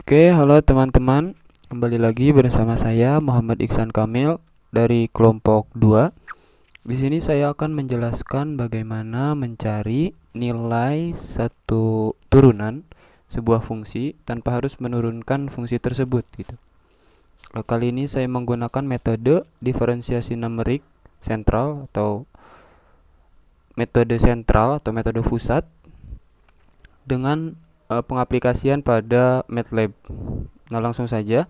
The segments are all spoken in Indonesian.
Oke, halo teman-teman. Kembali lagi bersama saya Muhammad Iksan Kamil dari kelompok 2. Di sini saya akan menjelaskan bagaimana mencari nilai satu turunan sebuah fungsi tanpa harus menurunkan fungsi tersebut gitu. Nah, kali ini saya menggunakan metode diferensiasi numerik sentral atau metode sentral atau metode pusat dengan Eh, pengaplikasian pada MATLAB. Nah, langsung saja.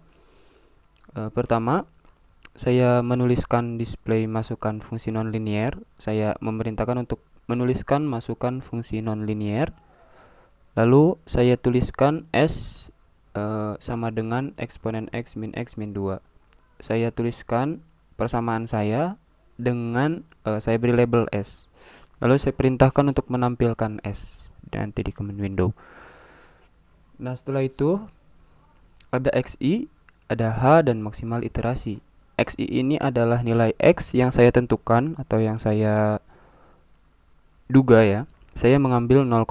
Eh, pertama, saya menuliskan display masukan fungsi nonlinier. Saya memerintahkan untuk menuliskan masukan fungsi nonlinier. Lalu saya tuliskan S eh, sama dengan eksponen X min X min 2. Saya tuliskan persamaan saya dengan uh, saya beri label S. Lalu saya perintahkan untuk menampilkan S nanti di command window. Nah setelah itu ada xi, ada h dan maksimal iterasi. xi ini adalah nilai x yang saya tentukan atau yang saya duga ya. Saya mengambil 0,1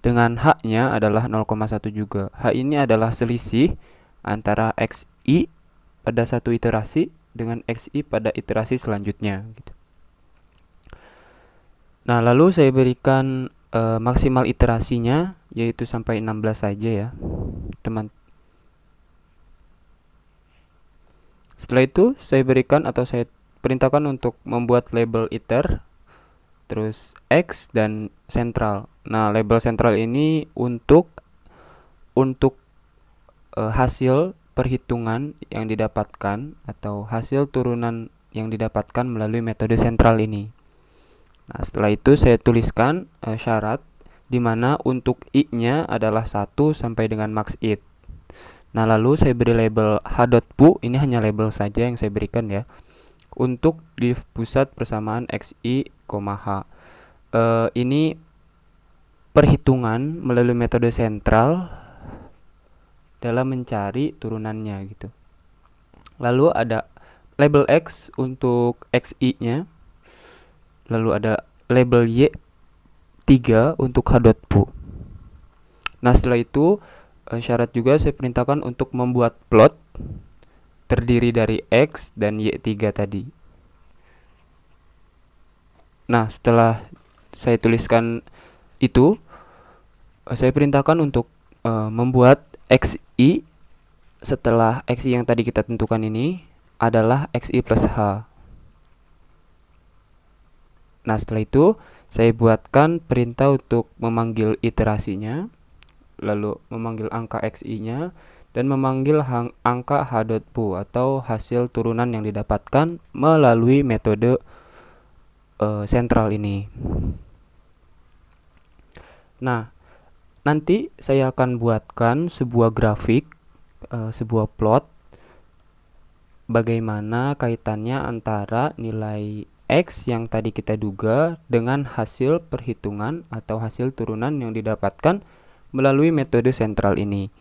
dengan h-nya adalah 0,1 juga. h ini adalah selisih antara xi pada satu iterasi dengan xi pada iterasi selanjutnya. Gitu. Nah lalu saya berikan e, maksimal iterasinya yaitu sampai 16 saja ya teman setelah itu saya berikan atau saya perintahkan untuk membuat label iter terus X dan central. nah label central ini untuk untuk e, hasil perhitungan yang didapatkan atau hasil turunan yang didapatkan melalui metode sentral ini Nah, setelah itu saya tuliskan uh, syarat di mana untuk i-nya adalah 1 sampai dengan max it. Nah, lalu saya beri label h.pu, ini hanya label saja yang saya berikan ya. Untuk di pusat persamaan xi, h. Uh, ini perhitungan melalui metode sentral dalam mencari turunannya gitu. Lalu ada label x untuk xi-nya lalu ada label Y 3 untuk H.pu. Nah, setelah itu eh, syarat juga saya perintahkan untuk membuat plot terdiri dari X dan Y3 tadi. Nah, setelah saya tuliskan itu, eh, saya perintahkan untuk uh, membuat XI setelah XI yang tadi kita tentukan ini adalah XI plus H. Nah setelah itu saya buatkan perintah untuk memanggil iterasinya, lalu memanggil angka xi-nya, dan memanggil hang, angka h.pu atau hasil turunan yang didapatkan melalui metode uh, ini. Nah, nanti saya akan buatkan sebuah grafik, uh, sebuah plot bagaimana kaitannya antara nilai X yang tadi kita duga dengan hasil perhitungan atau hasil turunan yang didapatkan melalui metode sentral ini.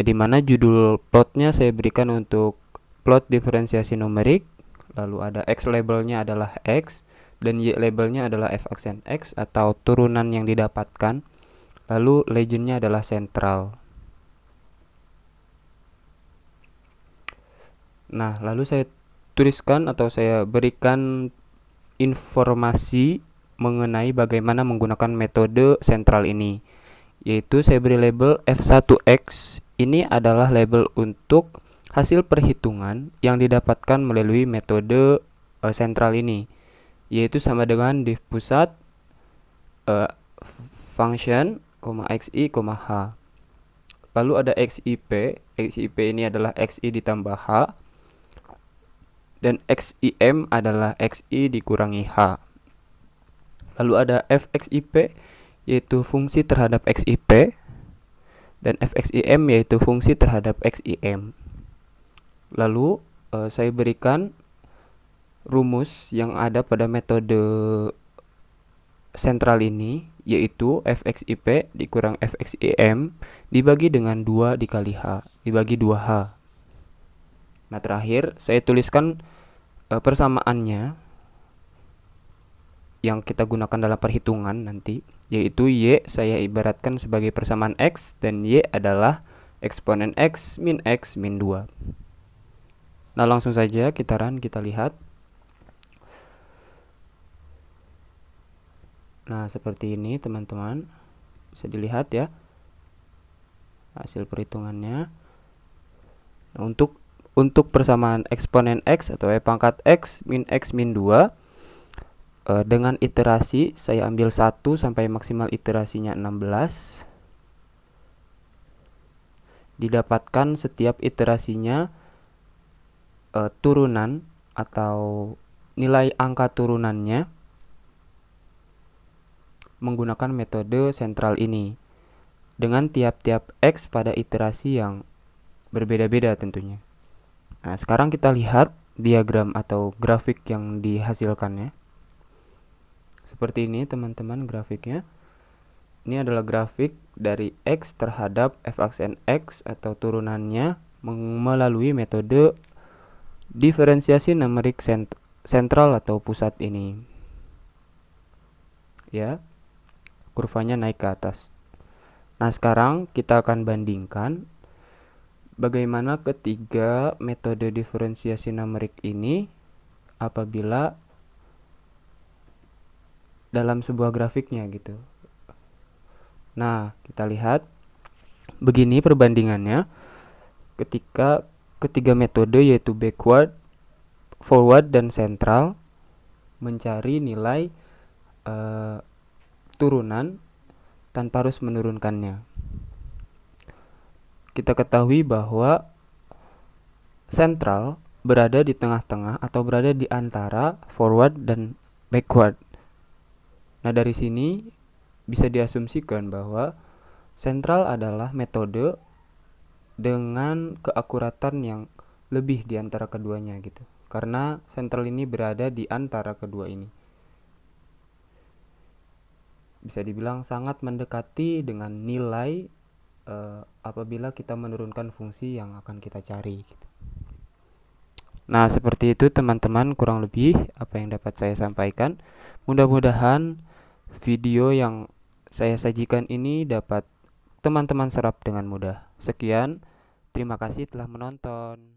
Di mana judul plotnya saya berikan untuk plot diferensiasi numerik, lalu ada X labelnya adalah X, dan Y labelnya adalah F aksen X atau turunan yang didapatkan, lalu legendnya adalah sentral. Nah, lalu saya tuliskan atau saya berikan informasi mengenai bagaimana menggunakan metode sentral ini yaitu saya beri label F1X ini adalah label untuk hasil perhitungan yang didapatkan melalui metode uh, sentral ini yaitu sama dengan div pusat uh, function, xi, h lalu ada xip xip ini adalah xi ditambah h dan XIM adalah XI dikurangi H. Lalu ada FXIP yaitu fungsi terhadap XIP dan FXIM yaitu fungsi terhadap XIM. Lalu eh, saya berikan rumus yang ada pada metode sentral ini yaitu fxip dikurang fxim dibagi dengan 2 dikali h dibagi 2h Nah, terakhir saya tuliskan e, persamaannya yang kita gunakan dalam perhitungan nanti, yaitu Y saya ibaratkan sebagai persamaan X dan Y adalah eksponen X min X min 2. Nah, langsung saja kita run, kita lihat. Nah, seperti ini teman-teman. Bisa dilihat ya hasil perhitungannya. Nah, untuk untuk persamaan eksponen X atau E pangkat X min X min 2 e, eh, dengan iterasi saya ambil 1 sampai maksimal iterasinya 16 didapatkan setiap iterasinya e, turunan atau nilai angka turunannya menggunakan metode sentral ini dengan tiap-tiap X pada iterasi yang berbeda-beda tentunya. Nah, sekarang kita lihat diagram atau grafik yang dihasilkannya. Seperti ini teman-teman grafiknya. Ini adalah grafik dari X terhadap f-aksen X atau turunannya melalui metode diferensiasi numerik sentral atau pusat ini. Ya, kurvanya naik ke atas. Nah, sekarang kita akan bandingkan Bagaimana ketiga metode diferensiasi numerik ini apabila dalam sebuah grafiknya gitu. Nah, kita lihat begini perbandingannya ketika ketiga metode yaitu backward, forward dan central mencari nilai uh, turunan tanpa harus menurunkannya kita ketahui bahwa sentral berada di tengah-tengah atau berada di antara forward dan backward. Nah, dari sini bisa diasumsikan bahwa sentral adalah metode dengan keakuratan yang lebih di antara keduanya gitu. Karena sentral ini berada di antara kedua ini. Bisa dibilang sangat mendekati dengan nilai uh, apabila kita menurunkan fungsi yang akan kita cari. Gitu. Nah, seperti itu teman-teman kurang lebih apa yang dapat saya sampaikan. Mudah-mudahan video yang saya sajikan ini dapat teman-teman serap dengan mudah. Sekian, terima kasih telah menonton.